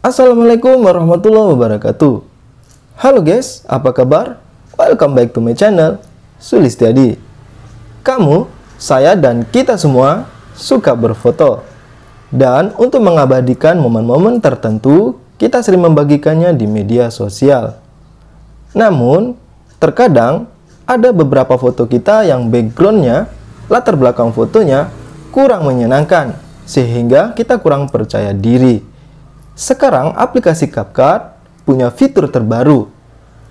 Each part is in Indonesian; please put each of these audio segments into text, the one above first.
Assalamualaikum warahmatullahi wabarakatuh Halo guys, apa kabar? Welcome back to my channel, Sulistiadi Kamu, saya dan kita semua suka berfoto Dan untuk mengabadikan momen-momen tertentu, kita sering membagikannya di media sosial Namun, terkadang ada beberapa foto kita yang backgroundnya, latar belakang fotonya kurang menyenangkan sehingga kita kurang percaya diri sekarang aplikasi CapCut punya fitur terbaru,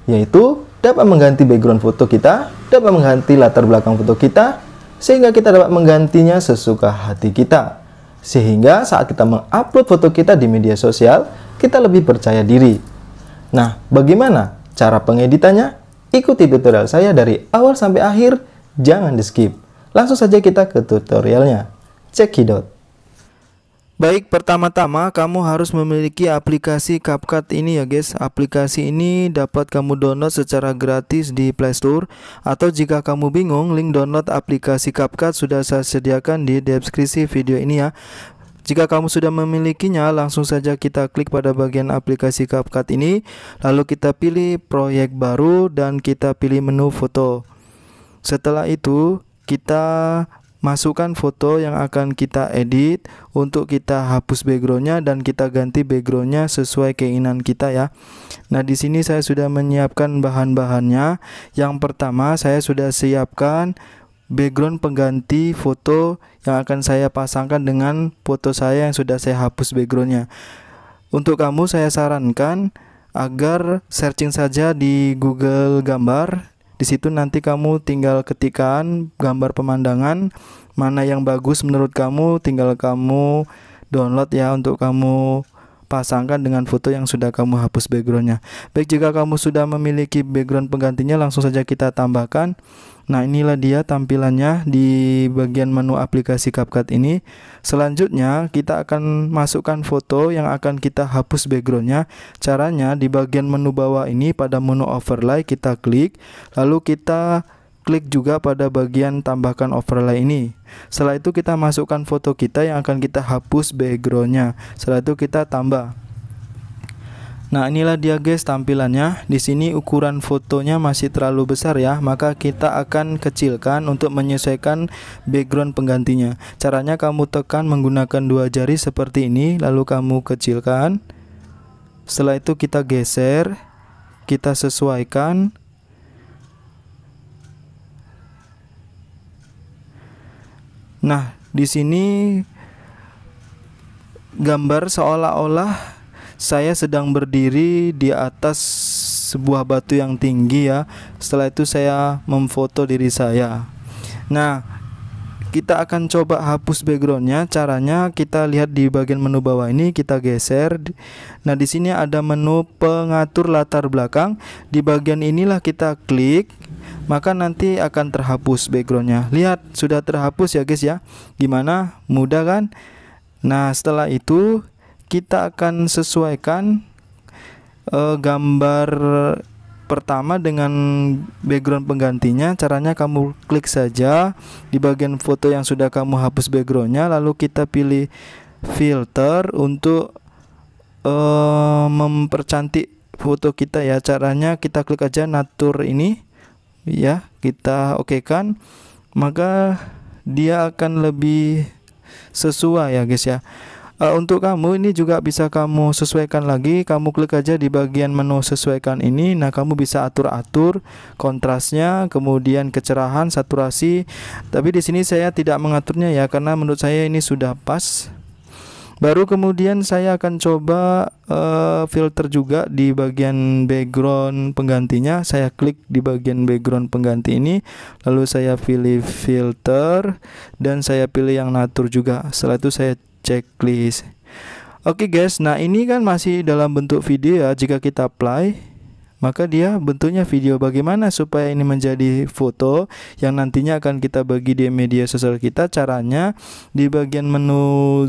yaitu dapat mengganti background foto kita, dapat mengganti latar belakang foto kita, sehingga kita dapat menggantinya sesuka hati kita. Sehingga saat kita mengupload foto kita di media sosial, kita lebih percaya diri. Nah, bagaimana cara pengeditannya? Ikuti tutorial saya dari awal sampai akhir, jangan di skip. Langsung saja kita ke tutorialnya. Cekidot. Baik, pertama-tama kamu harus memiliki aplikasi CapCut ini ya guys. Aplikasi ini dapat kamu download secara gratis di Play Store atau jika kamu bingung, link download aplikasi CapCut sudah saya sediakan di deskripsi video ini ya. Jika kamu sudah memilikinya, langsung saja kita klik pada bagian aplikasi CapCut ini, lalu kita pilih proyek baru dan kita pilih menu foto. Setelah itu, kita masukkan foto yang akan kita edit untuk kita hapus backgroundnya dan kita ganti backgroundnya sesuai keinginan kita ya nah di sini saya sudah menyiapkan bahan-bahannya yang pertama saya sudah siapkan background pengganti foto yang akan saya pasangkan dengan foto saya yang sudah saya hapus backgroundnya untuk kamu saya sarankan agar searching saja di Google Gambar di situ nanti kamu tinggal ketikan gambar pemandangan mana yang bagus menurut kamu, tinggal kamu download ya untuk kamu pasangkan dengan foto yang sudah kamu hapus backgroundnya. Baik, jika kamu sudah memiliki background penggantinya, langsung saja kita tambahkan. Nah, inilah dia tampilannya di bagian menu aplikasi CapCut ini. Selanjutnya, kita akan masukkan foto yang akan kita hapus backgroundnya. Caranya, di bagian menu bawah ini, pada menu overlay, kita klik, lalu kita klik juga pada bagian tambahkan overlay ini. Setelah itu kita masukkan foto kita yang akan kita hapus backgroundnya. Setelah itu kita tambah. Nah inilah dia guys tampilannya. Di sini ukuran fotonya masih terlalu besar ya, maka kita akan kecilkan untuk menyesuaikan background penggantinya. Caranya kamu tekan menggunakan dua jari seperti ini, lalu kamu kecilkan. Setelah itu kita geser, kita sesuaikan Nah, di sini gambar seolah-olah saya sedang berdiri di atas sebuah batu yang tinggi ya. Setelah itu saya memfoto diri saya. Nah, kita akan coba hapus backgroundnya caranya kita lihat di bagian menu bawah ini kita geser nah di sini ada menu pengatur latar belakang di bagian inilah kita klik maka nanti akan terhapus backgroundnya lihat sudah terhapus ya guys ya gimana mudah kan nah setelah itu kita akan sesuaikan uh, gambar Pertama dengan background penggantinya, caranya kamu klik saja di bagian foto yang sudah kamu hapus backgroundnya, lalu kita pilih filter untuk uh, mempercantik foto kita ya. Caranya kita klik aja natur ini, ya kita oke kan, maka dia akan lebih sesuai ya guys ya uh, untuk kamu ini juga bisa kamu sesuaikan lagi kamu klik aja di bagian menu sesuaikan ini nah kamu bisa atur-atur kontrasnya kemudian kecerahan saturasi tapi di sini saya tidak mengaturnya ya karena menurut saya ini sudah pas baru kemudian saya akan coba uh, filter juga di bagian background penggantinya saya klik di bagian background pengganti ini lalu saya pilih filter dan saya pilih yang natur juga setelah itu saya checklist oke okay guys nah ini kan masih dalam bentuk video ya jika kita apply maka dia bentuknya video bagaimana supaya ini menjadi foto yang nantinya akan kita bagi di media sosial kita caranya di bagian menu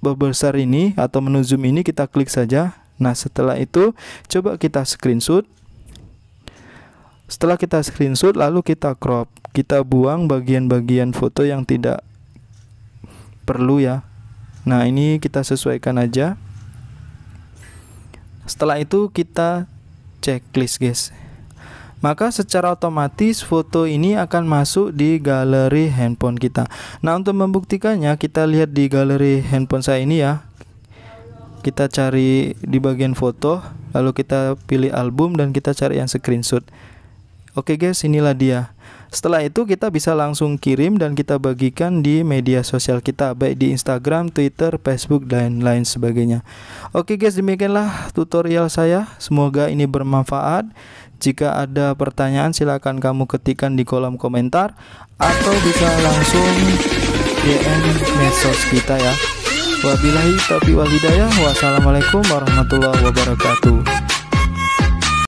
besar ini atau menu zoom ini kita klik saja nah setelah itu coba kita screenshot setelah kita screenshot lalu kita crop kita buang bagian-bagian foto yang tidak perlu ya Nah, ini kita sesuaikan aja. Setelah itu kita checklist, guys. Maka secara otomatis foto ini akan masuk di galeri handphone kita. Nah, untuk membuktikannya kita lihat di galeri handphone saya ini ya. Kita cari di bagian foto, lalu kita pilih album dan kita cari yang screenshot. Oke guys, inilah dia. Setelah itu kita bisa langsung kirim dan kita bagikan di media sosial kita baik di Instagram, Twitter, Facebook dan lain sebagainya. Oke guys, demikianlah tutorial saya. Semoga ini bermanfaat. Jika ada pertanyaan silahkan kamu ketikkan di kolom komentar atau bisa langsung DM medsos kita ya. Wabillahi taufiq wal hidayah. Wassalamualaikum warahmatullahi wabarakatuh.